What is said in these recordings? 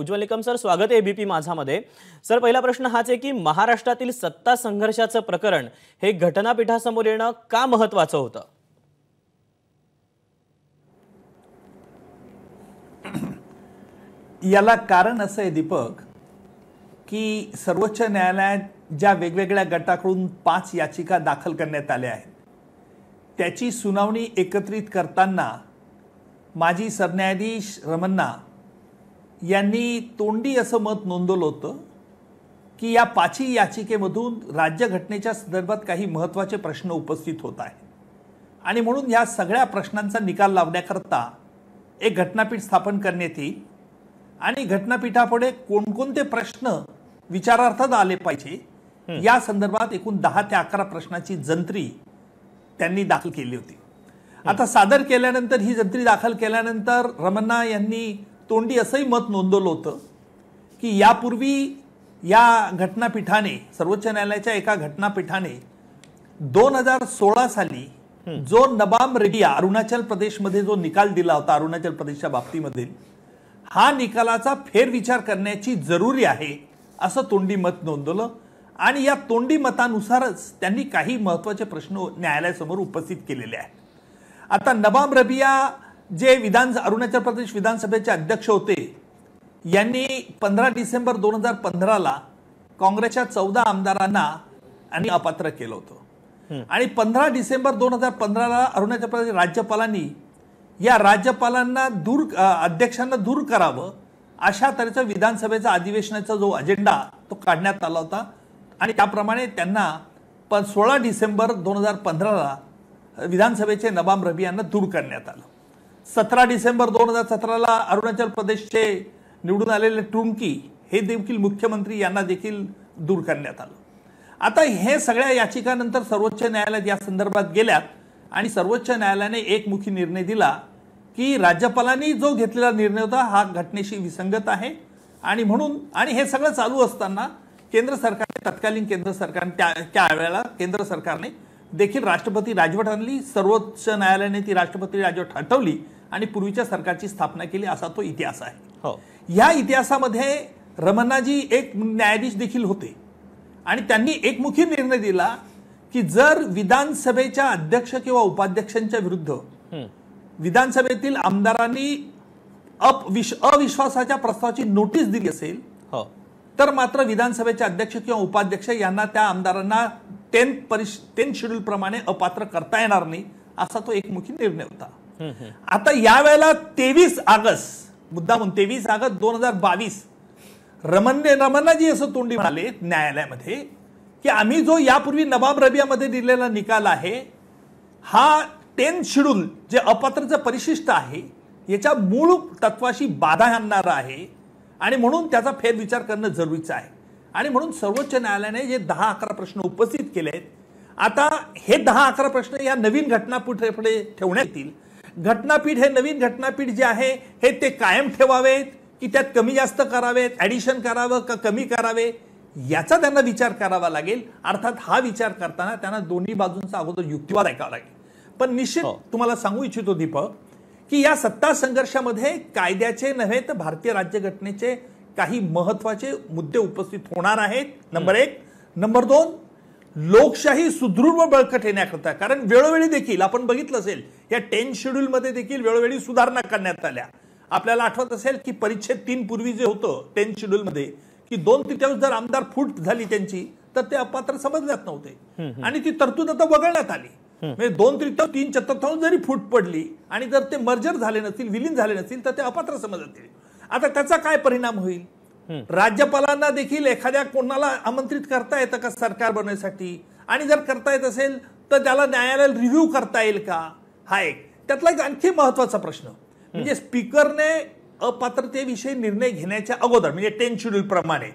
उज्ज्वल Nikam sir स्वागत आहे ABP माझामध्ये sir पहिला प्रश्न हाच आहे की महाराष्ट्रातील सत्ता संघर्षाचं प्रकरण हे घटनापीठासमोर येणं का महत्वाचं होतं याला कारण असं आहे दीपक की सर्वोच्च न्यायालयात ज्या वेगवेगळ्या गटाकडून पाच याचिका दाखल करण्यात आल्या आहेत त्याची सुनावणी एकत्रित करताना माजी सरन्यायाधीश रमन्ना यांनी तोंडी असं मत नोंदवलं होतं की या पाचही याचिकेमधून राज्यघटनेच्या संदर्भात काही महत्त्वाचे प्रश्न उपस्थित होत आहेत आणि म्हणून या सगळ्या प्रश्नांचा निकाल लावण्याकरता एक घटनापीठ स्थापन करण्यात येईल आणि घटनापीठापुढे कोणकोणते प्रश्न विचारार्थात आले पाहिजे या संदर्भात एकूण दहा ते अकरा प्रश्नाची जंत्री त्यांनी दाखल केली होती आता सादर केल्यानंतर ही जंत्री दाखल केल्यानंतर रमन्ना यांनी तोंडी असंही मत नोंदवलं होतं की यापूर्वी या घटनापीठाने सर्वोच्च न्यायालयाच्या एका घटनापीठाने दोन हजार सोळा साली जो नबाम रबिया अरुणाचल प्रदेशमध्ये जो निकाल दिला होता अरुणाचल प्रदेशच्या बाबतीमध्ये हा निकालाचा फेरविचार करण्याची जरुरी आहे असं तोंडी मत नोंदवलं आणि या तोंडी मतानुसारच त्यांनी काही महत्त्वाचे प्रश्न न्यायालयासमोर उपस्थित केलेले आहेत आता नबाम रबिया जे विधान अरुणाचल प्रदेश विधानसभेचे अध्यक्ष होते यांनी पंधरा डिसेंबर दोन हजार पंधराला काँग्रेसच्या चौदा आमदारांना आणि अपात्र केलं होतं आणि पंधरा डिसेंबर दोन हजार पंधराला अरुणाचल प्रदेश राज्यपालांनी या राज्यपालांना दूर अध्यक्षांना दूर करावं अशा तऱ्हेचा विधानसभेचा अधिवेशनाचा जो अजेंडा तो काढण्यात आला होता आणि त्याप्रमाणे त्यांना पण सोळा डिसेंबर दोन हजार पंधराला विधानसभेचे नबाम रबी यांना दूर करण्यात आलं सतरा डिसेंबर दोन हजार सतराला अरुणाचल प्रदेशचे निवडून आलेले टुंकी हे देखील मुख्यमंत्री यांना देखील दूर करण्यात आलं आता हे सगळ्या याचिकानंतर सर्वोच्च न्यायालयात या संदर्भात गेल्यात आणि सर्वोच्च न्यायालयाने एकमुखी निर्णय दिला की राज्यपालांनी जो घेतलेला निर्णय होता हा घटनेशी विसंगत आहे आणि म्हणून आणि हे सगळं चालू असताना केंद्र सरकारने तत्कालीन केंद्र सरकारने त्या त्यावेळेला केंद्र सरकारने देखील राष्ट्रपती राजवट आणली सर्वोच्च न्यायालयाने ती राष्ट्रपती राजवट हटवली आणि पूर्वीच्या सरकारची स्थापना केली असा तो इतिहास आहे हो ह्या इतिहासामध्ये रमणाजी एक न्यायाधीश देखील होते आणि त्यांनी एकमुखी निर्णय दिला की जर विधानसभेच्या अध्यक्ष किंवा उपाध्यक्षांच्या विरुद्ध विधानसभेतील आमदारांनी अविश्वासाच्या प्रस्तावाची नोटीस दिली असेल हो. तर मात्र विधानसभेचे अध्यक्ष किंवा उपाध्यक्ष यांना त्या आमदारांना टेन परिश टेन शेड्यूल प्रमाणे अपात्र करता येणार नाही असा तो एकमुखी निर्णय होता आता यावेळेला तेवीस ऑगस्ट मुद्दा म्हणून तेवीस ऑगस्ट दोन हजार बावीस रमन्य रमनाजी असं तोंडी म्हणाले न्यायालयामध्ये की आम्ही जो यापूर्वी नवाब रबियामध्ये दिलेला निकाल आहे हा टेन शेड्यूल जे अपात्रचं परिशिष्ट आहे याच्या मूळ तत्वाशी बाधा आणणारा आहे आणि म्हणून त्याचा फेरविचार करणं जरुरीचं आहे आणि म्हणून सर्वोच्च न्यायालयाने जे दहा अकरा प्रश्न उपस्थित केले आहेत आता हे दहा अकरा प्रश्न या नवीन घटना ठेवण्यात येतील घटनापीठ हे नवीन घटनापीठ जे आहे हे ते कायम ठेवावेत की त्यात कमी जास्त करावेत ॲडिशन करावं का कमी करावे याचा त्यांना विचार करावा लागेल अर्थात हा विचार करताना त्यांना दोन्ही बाजूंचा अगोदर युक्तिवाद ऐकावा लागेल पण निश्चित हो. तुम्हाला सांगू इच्छितो दीपक की या सत्ता संघर्षामध्ये कायद्याचे नव्हे तर भारतीय राज्यघटनेचे काही महत्वाचे मुद्दे उपस्थित होणार आहेत नंबर एक नंबर दोन लोकशाही सुदृढ व बळकट येण्याकरता कारण वेळोवेळी देखील आपण बघितलं असेल या टेन शेड्यूलमध्ये देखील वेळोवेळी सुधारणा करण्यात आल्या आपल्याला आठवत असेल की परीक्षेत तीन पूर्वी जे होतं टेन शेड्यूलमध्ये की दोन तिथ्यांश जर आमदार फूट झाली त्यांची तर ते अपात्र समजण्यात नव्हते आणि ती तरतूद आता वगळण्यात आली म्हणजे दोन तृतीय तीन चतुर्थांश जरी फूट पडली आणि जर ते मर्जर झाले नसतील विलीन झाले नसतील तर ते अपात्र समजतील आता त्याचा काय परिणाम होईल राज्यपालांना देखील एखाद्या कोणाला आमंत्रित करता येतं का सरकार बनवण्यासाठी आणि जर करता येत असेल तर त्याला न्यायालयाला रिव्ह्यू करता येईल का हा एक त्यातला एक आणखी महत्वाचा प्रश्न म्हणजे स्पीकरने अपात्रतेविषयी निर्णय घेण्याच्या अगोदर म्हणजे टेन शेड्यूल प्रमाणे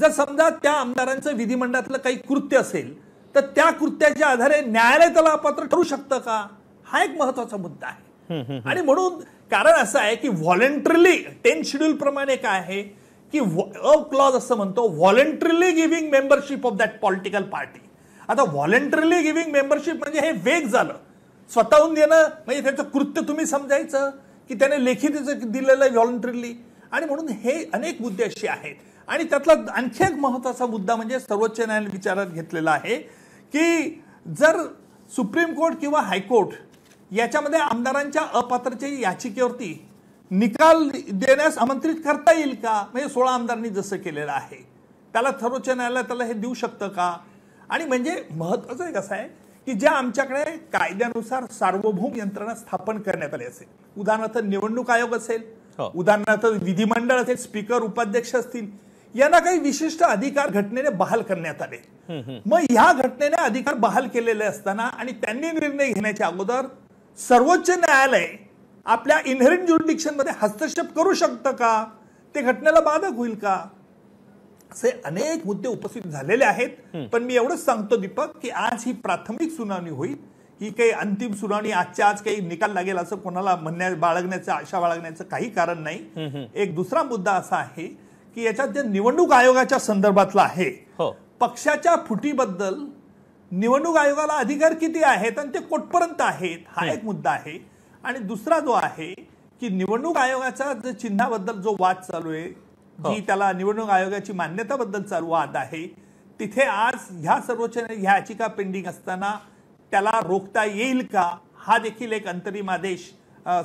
जर समजा त्या आमदारांचं विधिमंडळातलं काही कृत्य असेल तर त्या कृत्याच्या आधारे न्यायालय त्याला अपात्र ठरू शकतं का हा एक महत्वाचा मुद्दा आहे आणि म्हणून कारण असं आहे की व्हॉलेंटरीली टेन शेड्यूल प्रमाणे काय आहे की अ क्लॉज असं म्हणतो voluntarily giving membership of that political party आता व्हॉलेंटरीली गिव्हिंग मेंबरशिप म्हणजे हे वेग झालं स्वतःहून देणं म्हणजे त्याचं कृत्य तुम्ही समजायचं की त्याने लेखी दिलेलं दिलेलं व्हॉलंटरीली आणि म्हणून हे अनेक मुद्दे असे आहेत आणि त्यातला आणखी एक महत्त्वाचा मुद्दा म्हणजे सर्वोच्च न्यायालय विचारात घेतलेला आहे की जर सुप्रीम कोर्ट किंवा हायकोर्ट याच्यामध्ये आमदारांच्या अपात्रच्या याचिकेवरती निकाल देण्यास आमंत्रित करता येईल का म्हणजे सोळा आमदारांनी जसं केलेलं आहे त्याला सर्वोच्च न्यायालय त्याला हे देऊ शकतं का आणि म्हणजे महत्त्वाचं एक असं आहे की ज्या आमच्याकडे कायद्यानुसार सार्वभौम यंत्रणा स्थापन करण्यात आली असेल उदाहरणार्थ निवडणूक आयोग असेल हो. उदाहरणार्थ विधिमंडळ असेल स्पीकर उपाध्यक्ष असतील यांना काही विशिष्ट अधिकार घटनेने बहाल करण्यात आले मग ह्या घटनेने अधिकार बहाल केलेले असताना आणि त्यांनी निर्णय घेण्याच्या अगोदर सर्वोच्च न्यायालय आपल्या इनहेरिट ज्युरिडिक्शन मध्ये हस्तक्षेप करू शकतं का ते घटनेला बाधक होईल का असे अनेक मुद्दे उपस्थित झालेले आहेत पण मी एवढंच सांगतो दीपक की आज ही प्राथमिक सुनावणी होईल ही काही अंतिम सुनावणी आजच्या आज काही निकाल लागेल असं कोणाला म्हणण्या बाळगण्याचं आशा बाळगण्याचं काही कारण नाही एक दुसरा मुद्दा असा आहे की याच्यात जे निवडणूक आयोगाच्या संदर्भातला आहे हो. पक्षाच्या फुटीबद्दल निवडणूक आयोगाला अधिकार किती आहेत आणि ते कोटपर्यंत आहेत हा एक मुद्दा आहे आणि दुसरा जो आहे की निवडणूक आयोगाचा चिन्हाबद्दल जो वाद चालू आहे हो. जी त्याला निवडणूक आयोगाची मान्यताबद्दलचा चालू वाद आहे तिथे आज ह्या सर्वोच्च ह्या याचिका पेंडिंग असताना त्याला रोखता येईल का हा देखील एक अंतरिम आदेश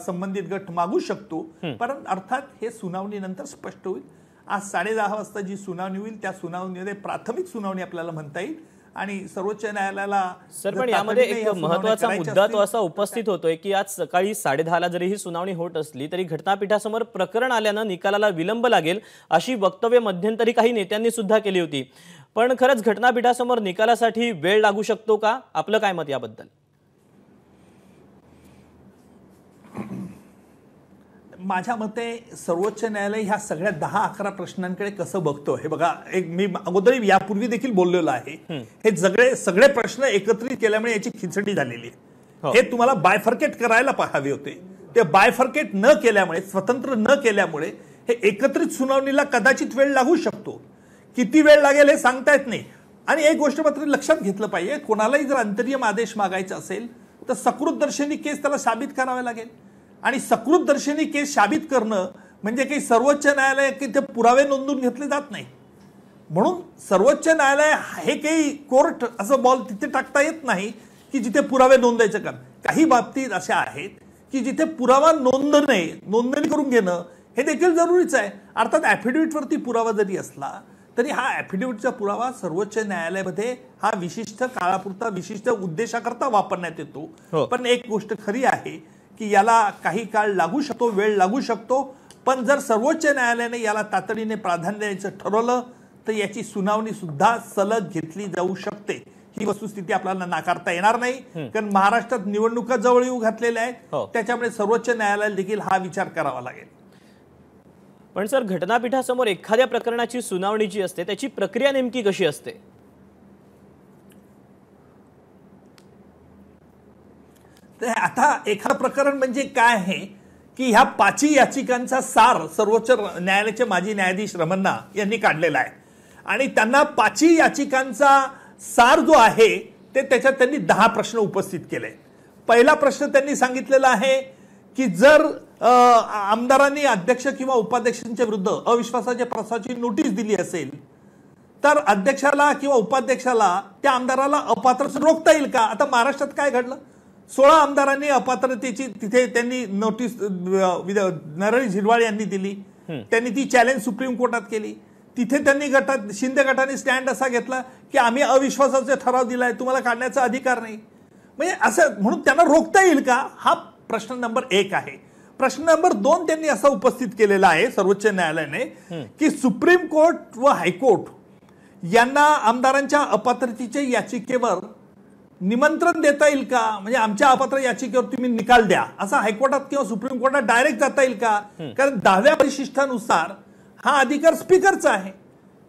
संबंधित गट मागू शकतो परंतु अर्थात हे सुनावणीनंतर स्पष्ट होईल आज साडे दहा वाजता जी सुनावणी होईल त्या सुनावणीमध्ये प्राथमिक सुनावणी आपल्याला म्हणता येईल आणि सर्वोच्च न्यायालयाला सर पण यामध्ये एक महत्वाचा मुद्दा तो असा उपस्थित होतोय की आज सकाळी ला जरी ही सुनावणी होत असली तरी घटनापीठासमोर प्रकरण आल्यानं निकालाला विलंब लागेल अशी वक्तव्य मध्यंतरी काही नेत्यांनी सुद्धा केली होती पण खरंच घटनापीठासमोर निकालासाठी वेळ लागू शकतो का आपलं काय मत याबद्दल माझ्या मते सर्वोच्च न्यायालय ह्या सगळ्या दहा अकरा प्रश्नांकडे कसं बघतो हे बघा एक मी अगोदर यापूर्वी देखील बोललेलो आहे हे सगळे सगळे प्रश्न एकत्रित केल्यामुळे याची खिचडी झालेली आहे हो. हे तुम्हाला बायफर्केट करायला पाहावे होते ते बायफर्केट न केल्यामुळे स्वतंत्र न केल्यामुळे हे एकत्रित सुनावणीला कदाचित वेळ लागू शकतो किती वेळ लागेल हे सांगता येत नाही आणि एक गोष्ट मात्र लक्षात घेतलं पाहिजे कोणालाही जर अंतरिम आदेश मागायचा असेल तर सकृत दर्शनी केस त्याला साबित करावे लागेल आणि दर्शनी केस साबित करणं म्हणजे काही सर्वोच्च न्यायालय की ते पुरावे नोंदून घेतले जात नाही म्हणून सर्वोच्च न्यायालय हे काही कोर्ट असं बॉल तिथे टाकता येत नाही की जिथे पुरावे नोंदायचं काम काही बाबतीत अशा आहेत की जिथे पुरावा नोंदणे नोंदणी करून घेणं हे देखील जरुरीच आहे अर्थात ॲफिडेव्हिटवरती पुरावा जरी असला तरी हा ॲफिडेव्हिटचा पुरावा सर्वोच्च न्यायालयामध्ये हा विशिष्ट काळापुरता विशिष्ट उद्देशाकरता वापरण्यात येतो हो. पण एक गोष्ट खरी आहे की याला काही काळ लागू शकतो वेळ लागू शकतो पण जर सर्वोच्च न्यायालयाने याला तातडीने प्राधान्य द्यायचं ठरवलं तर याची सुनावणी सुद्धा सलग घेतली जाऊ शकते ही वस्तुस्थिती आपल्याला नाकारता येणार नाही कारण महाराष्ट्रात निवडणुका जवळ येऊ घातलेल्या आहेत हो. त्याच्यामुळे सर्वोच्च न्यायालयाला देखील हा विचार करावा लागेल पण सर घटनापीठासमोर एखाद्या प्रकरणाची सुनावणी जी असते त्याची प्रक्रिया नेमकी कशी असते तर आता एखादं प्रकरण म्हणजे काय आहे की ह्या पाचही याचिकांचा सार सर्वोच्च न्यायालयाचे माजी न्यायाधीश रमन्ना यांनी काढलेला आहे आणि त्यांना पाचही याचिकांचा सार जो आहे ते त्याच्यात त्यांनी दहा प्रश्न उपस्थित केले पहिला प्रश्न त्यांनी सांगितलेला आहे की जर आमदारांनी अध्यक्ष किंवा उपाध्यक्षांच्या विरुद्ध अविश्वासाच्या प्रस्तावाची नोटीस दिली असेल तर अध्यक्षाला किंवा उपाध्यक्षाला त्या आमदाराला अपात्र रोखता येईल का आता महाराष्ट्रात काय घडलं सोळा आमदारांनी अपात्रतेची तिथे त्यांनी नोटीस नरहरी झिरवाळ यांनी दिली त्यांनी ती चॅलेंज सुप्रीम कोर्टात केली तिथे त्यांनी गटात शिंदे गटाने स्टँड असा घेतला की आम्ही अविश्वासाचा ठराव दिलाय तुम्हाला काढण्याचा अधिकार नाही म्हणजे असं म्हणून त्यांना रोखता येईल का हा प्रश्न नंबर एक आहे प्रश्न नंबर दोन त्यांनी असा उपस्थित केलेला आहे सर्वोच्च न्यायालयाने की सुप्रीम कोर्ट व हायकोर्ट यांना आमदारांच्या अपात्रतेच्या याचिकेवर निमंत्रण देता येईल का म्हणजे आमच्या अपात्र याचिकेवर तुम्ही निकाल द्या असा हायकोर्टात किंवा सुप्रीम कोर्टात डायरेक्ट जाता येईल का कारण दहाव्या परिशिष्टानुसार हा अधिकार स्पीकरचा आहे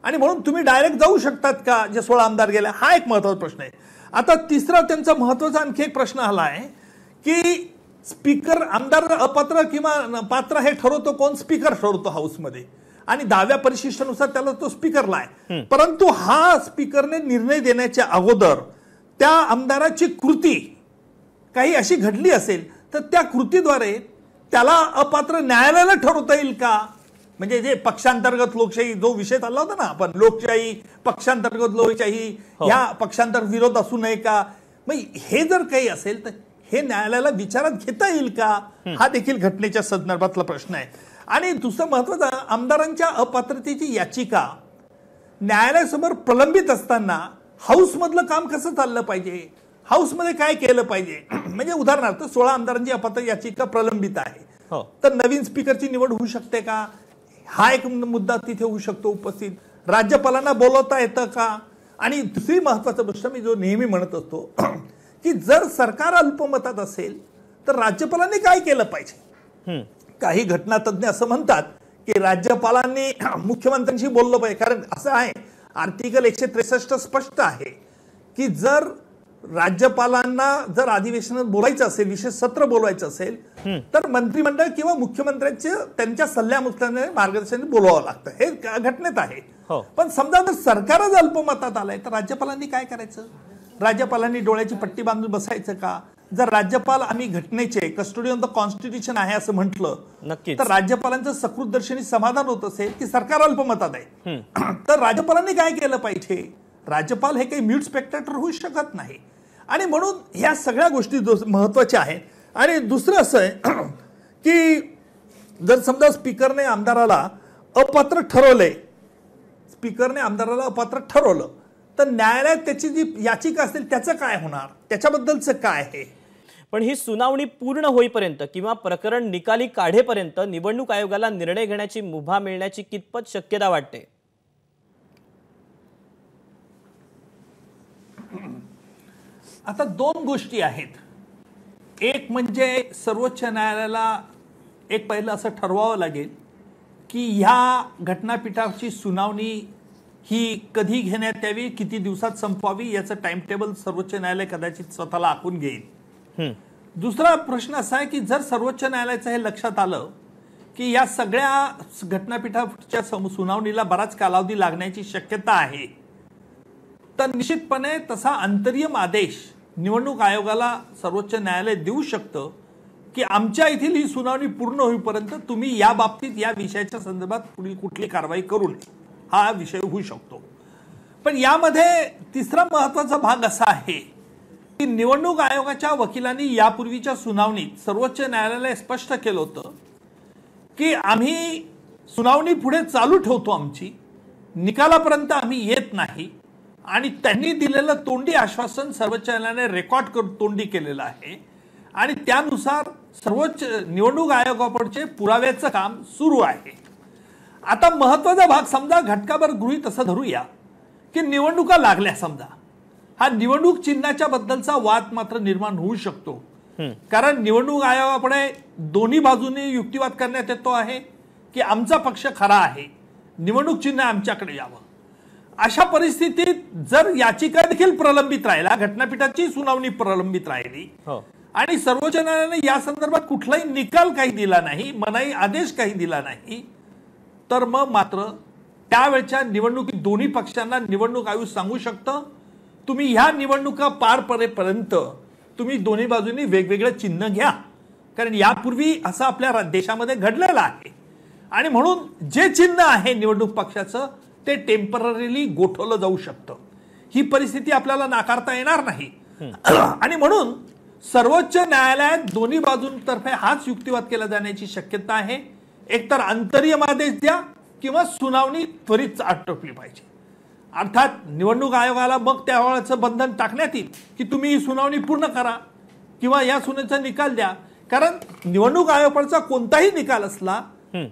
आणि म्हणून तुम्ही डायरेक्ट जाऊ शकतात का जे सोळा आमदार गेले हा एक महत्वाचा प्रश्न आहे आता तिसरा त्यांचा महत्वाचा आणखी एक प्रश्न आला आहे की स्पीकर आमदार अपात्र किंवा पात्र हे ठरवतो कोण स्पीकर ठरवतो हाऊसमध्ये आणि दहाव्या परिशिष्टानुसार त्याला तो स्पीकरला आहे परंतु हा स्पीकरने निर्णय देण्याच्या अगोदर त्या आमदाराची कृती काही अशी घडली असेल तर त्या कृतीद्वारे त्याला अपात्र न्यायालयाला ठरवता येईल का म्हणजे जे पक्षांतर्गत लोकशाही जो विषय चालला होता ना आपण लोकशाही पक्षांतर्गत लोकशाही हो. ह्या पक्षांतर विरोध असू नये का मग हे जर काही असेल तर हे न्यायालयाला विचारात घेता येईल का हा देखील घटनेच्या संदर्भातला प्रश्न आहे आणि दुसरं महत्वाचं आमदारांच्या अपात्रतेची याचिका न्यायालयासमोर प्रलंबित असताना हाऊसमधलं काम कसं चाललं पाहिजे हाऊसमध्ये काय केलं पाहिजे म्हणजे उदाहरणार्थ सोळा आमदारांची अपात्र याचिका प्रलंबित आहे हो. तर नवीन स्पीकरची निवड होऊ शकते का हा एक मुद्दा तिथे होऊ शकतो उपस्थित राज्यपालांना बोलवता येतं का आणि दुसरी महत्वाचा गोष्ट मी जो नेहमी म्हणत असतो की जर सरकार अल्पमतात असेल तर राज्यपालांनी काय केलं पाहिजे काही घटनातज्ञ असं म्हणतात की राज्यपालांनी मुख्यमंत्र्यांशी बोललं पाहिजे कारण असं आहे आर्टिकल एकशे त्रेसष्ट स्पष्ट आहे की जर राज्यपालांना जर अधिवेशनात बोलायचं असेल विशेष सत्र बोलवायचं असेल तर मंत्रिमंडळ किंवा मुख्यमंत्र्यांचे त्यांच्या सल्ल्यामुसल्याने मार्गदर्शन बोलवावं लागतं हे घटनेत आहे हो. पण समजा जर सरकारच अल्पमतात आलंय तर राज्यपालांनी काय करायचं राज्यपालांनी डोळ्याची पट्टी बांधून बसायचं का जर राज्यपाल आम्ही घटनेचे कस्टडी ऑन द कॉन्स्टिट्यूशन आहे असं म्हटलं नक्की तर राज्यपालांचं सकृत दर्शनी समाधान होत असेल की सरकार अल्पमतात आहे तर राज्यपालांनी काय केलं पाहिजे राज्यपाल हे काही म्यूट स्पेक्टेटर होऊ शकत नाही आणि म्हणून ह्या सगळ्या गोष्टी महत्वाच्या आहेत आणि दुसरं असं आहे की जर समजा स्पीकरने आमदाराला अपात्र ठरवलंय स्पीकरने आमदाराला अपात्र ठरवलं तर न्यायालयात त्याची जी याचिका असेल त्याचं काय होणार त्याच्याबद्दलचं काय आहे पण ही सुनावणी पूर्ण होईपर्यंत किंवा प्रकरण निकाली काढेपर्यंत निवडणूक आयोगाला निर्णय घेण्याची मुभा मिळण्याची कितपत शक्यता वाटते आता दोन गोष्टी आहेत एक म्हणजे सर्वोच्च न्यायालयाला एक पहिलं असं ठरवावं लागेल की ह्या घटनापीठाची सुनावणी ही कधी घेण्यात यावी किती दिवसात संपवावी याचं टाइमटेबल सर्वोच्च न्यायालय कदाचित स्वतःला आखून घेईल दुसरा प्रश्न असा आहे की जर सर्वोच्च न्यायालयाचं हे लक्षात आलं की या सगळ्या घटनापीठाच्या सुनावणीला बराच कालावधी लागण्याची शक्यता आहे तर निश्चितपणे तसा अंतरिम आदेश निवडणूक आयोगाला सर्वोच्च न्यायालय देऊ शकतं की आमच्या येथील ही सुनावणी पूर्ण होईपर्यंत तुम्ही या बाबतीत या विषयाच्या संदर्भात पुढील कुठली कारवाई करू नये हा विषय होऊ शकतो पण यामध्ये तिसरा महत्वाचा भाग असा आहे निवडणूक आयोगाच्या वकिलांनी यापूर्वीच्या सुनावणीत सर्वोच्च न्यायालयाला स्पष्ट केलं होतं की आम्ही सुनावणी पुढे चालू ठेवतो आमची निकालापर्यंत आम्ही येत नाही आणि त्यांनी दिलेलं तोंडी आश्वासन सर्वोच्च न्यायालयाने रेकॉर्ड करून तोंडी केलेलं आहे आणि त्यानुसार सर्वोच्च निवडणूक आयोगाकडचे पुराव्याचं काम सुरू आहे आता महत्वाचा भाग समजा घटकाभर गृहित असं धरूया की निवडणुका लागल्या समजा हा निवडणूक चिन्हाच्या बद्दलचा वाद मात्र निर्माण होऊ शकतो कारण निवडणूक आयोगाकडे दोन्ही बाजूने युक्तिवाद करण्यात येतो आहे की आमचा पक्ष खरा आहे निवडणूक चिन्ह आमच्याकडे यावं अशा परिस्थितीत जर याचिका देखील प्रलंबित राहिला घटनापीठाची सुनावणी प्रलंबित राहिली हो. आणि सर्वोच्च न्यायालयाने या संदर्भात कुठलाही निकाल काही दिला नाही मनाई आदेश काही दिला नाही तर मग मात्र त्यावेळच्या निवडणुकीत दोन्ही पक्षांना निवडणूक आयोग सांगू शकतं तुम्ही ह्या निवडणुका पार पडेपर्यंत तुम्ही दोन्ही बाजूंनी वेगवेगळं चिन्ह घ्या कारण यापूर्वी असं आपल्या देशामध्ये घडलेलं आहे आणि म्हणून जे चिन्ह आहे निवडणूक पक्षाचं ते टेम्पररीली गोठवलं जाऊ शकतं ही परिस्थिती आपल्याला नाकारता येणार नाही आणि म्हणून सर्वोच्च न्यायालयात दोन्ही बाजूंतर्फे हाच युक्तिवाद केला जाण्याची शक्यता आहे एकतर आंतरिय आदेश द्या किंवा सुनावणी त्वरित आटोपली पाहिजे अर्थात निवडणूक आयोगाला मग त्यावेळेचं बंधन टाकण्यात येईल की तुम्ही ही सुनावणी पूर्ण करा किंवा या सुनावणीचा निकाल द्या कारण निवडणूक आयोगाचा कोणताही निकाल असला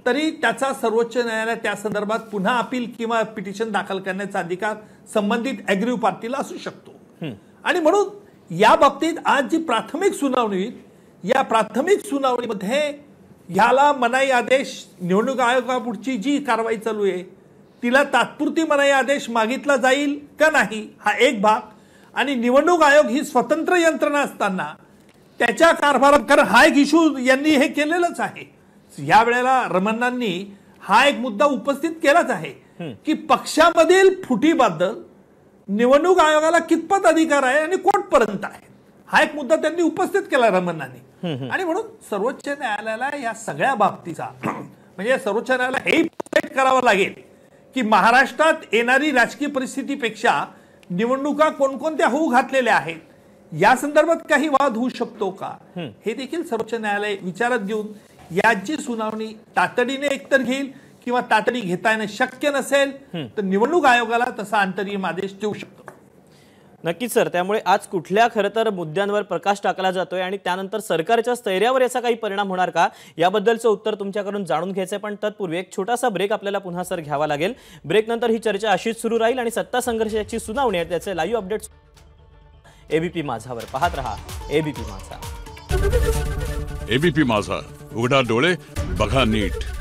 तरी त्याचा सर्वोच्च न्यायालय त्या संदर्भात पुन्हा अपील किंवा पिटिशन दाखल करण्याचा अधिकार संबंधित अग्रिव्ह पार्टीला असू शकतो आणि म्हणून या बाबतीत आज जी प्राथमिक सुनावणी या प्राथमिक सुनावणीमध्ये ह्याला मनाई आदेश निवडणूक आयोगापुढची जी कारवाई चालू आहे तिला तात्पुरती मनाई आदेश मागितला जाईल का नाही हा एक भाग आणि निवडणूक आयोग ही स्वतंत्र यंत्रणा असताना त्याच्या कारभारात कारण हा एक इशू यांनी हे केलेलंच आहे या वेळेला रमणांनी हा एक मुद्दा उपस्थित केलाच आहे की पक्षामधील फुटीबद्दल निवडणूक आयोगाला कितपत अधिकार आहे आणि पर्यंत आहे हा एक मुद्दा त्यांनी उपस्थित केला रमणांनी आणि म्हणून सर्वोच्च न्यायालयाला या सगळ्या बाबतीचा म्हणजे सर्वोच्च न्यायालयाला हे करावं लागेल की महाराष्ट्रात येणारी राजकीय परिस्थितीपेक्षा निवडणुका कोणकोणत्या होऊ घातलेल्या आहेत या संदर्भात काही वाद होऊ शकतो का हे देखील सर्वोच्च न्यायालय विचारात घेऊन याची सुनावणी तातडीने एकतर घेईल किंवा तातडी घेता येणं शक्य नसेल तर निवडणूक आयोगाला तसा अंतरिम आदेश देऊ शकतो नक्कीच सर त्यामुळे आज कुठल्या खरं तर मुद्द्यांवर प्रकाश टाकला जातोय आणि त्यानंतर सरकारच्या स्थैर्यावर याचा काही परिणाम होणार का याबद्दलचं उत्तर तुमच्याकडून जाणून घ्यायचं आहे पण तत्पूर्वी एक छोटासा ब्रेक आपल्याला पुन्हा सर घ्यावा लागेल ब्रेकनंतर ही चर्चा अशीच सुरू राहील आणि सत्ता संघर्षाची सुनावणी आहे त्याचे लाईव्ह अपडेट्स एबीपी माझावर पाहत रहा एबीपी माझा एबीपी माझा उघडा डोळे बघा नीट